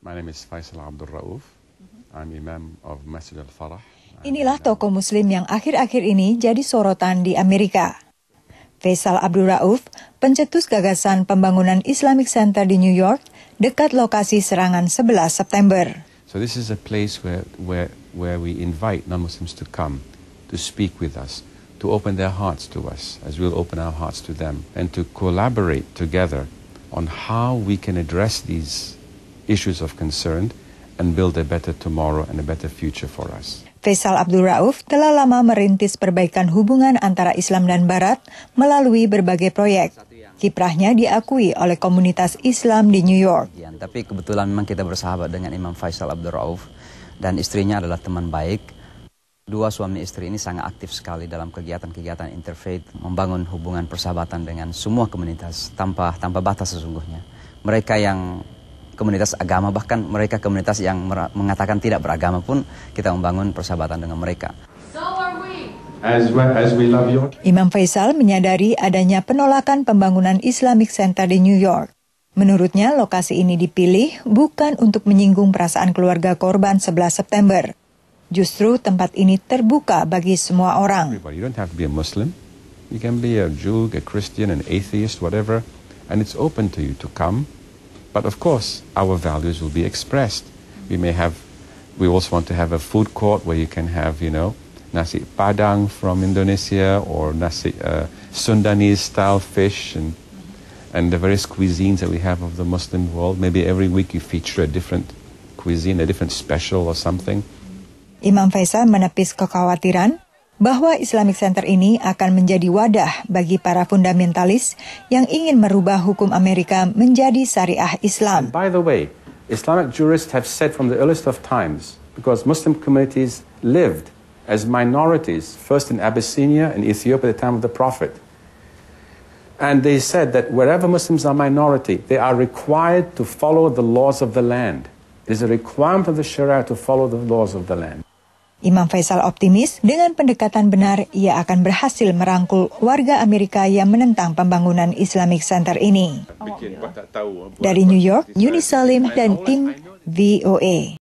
My name is Faisal Abdul Rauf. I'm Imam of Masjid Al Farah. Inilah tokoh muslim yang akhir-akhir ini jadi sorotan di Amerika. Faisal Abdul Rauf, pencetus gagasan pembangunan Islamic Center di New York, dekat lokasi serangan 11 September. So this is a place where where where we invite non-Muslims to come to speak with us, to open their hearts to us as we'll open our hearts to them and to collaborate together on how we can address these issues of concern and build a better tomorrow and a better future for us. Faisal Abdul Rauf telah lama merintis perbaikan hubungan antara Islam dan Barat melalui berbagai proyek. Kiprahnya diakui oleh komunitas Islam di New York. Iya, tapi kebetulan memang kita bersahabat dengan Imam Faisal Abdul Rauf dan istrinya adalah teman baik. Dua suami istri ini sangat aktif sekali dalam kegiatan-kegiatan interfaith, membangun hubungan persahabatan dengan semua komunitas tanpa tanpa batas sesungguhnya. Mereka yang komunitas agama bahkan mereka komunitas yang mengatakan tidak beragama pun kita membangun persahabatan dengan mereka. As well, as we love your... Imam Faisal menyadari adanya penolakan pembangunan Islamic Center di New York. Menurutnya, lokasi ini dipilih bukan untuk menyinggung perasaan keluarga korban 11 September. Justru tempat ini terbuka bagi semua orang. You can be a Jew, a Christian, an atheist, whatever. And it's open to you to come But of course, our values will be expressed. We may have, we also want to have a food court where you can have, you know, nasi padang from Indonesia or nasi uh, Sundanese style fish and and the various cuisines that we have of the Muslim world. Maybe every week you feature a different cuisine, a different special or something. Imam Faisal menepis kekhawatiran bahwa Islamic Center ini akan menjadi wadah bagi para fundamentalis yang ingin merubah hukum Amerika menjadi syariah Islam. And by the way, Islamic jurists have said from the earliest of times, because Muslim communities lived as minorities, first in Abyssinia and Ethiopia at the time of the Prophet. And they said that wherever Muslims are minority, they are required to follow the laws of the land. It is a requirement of the Sharia to follow the laws of the land. Imam Faisal optimis dengan pendekatan benar ia akan berhasil merangkul warga Amerika yang menentang pembangunan Islamic Center ini. Dari New York, Yuni Salim dan tim VOA.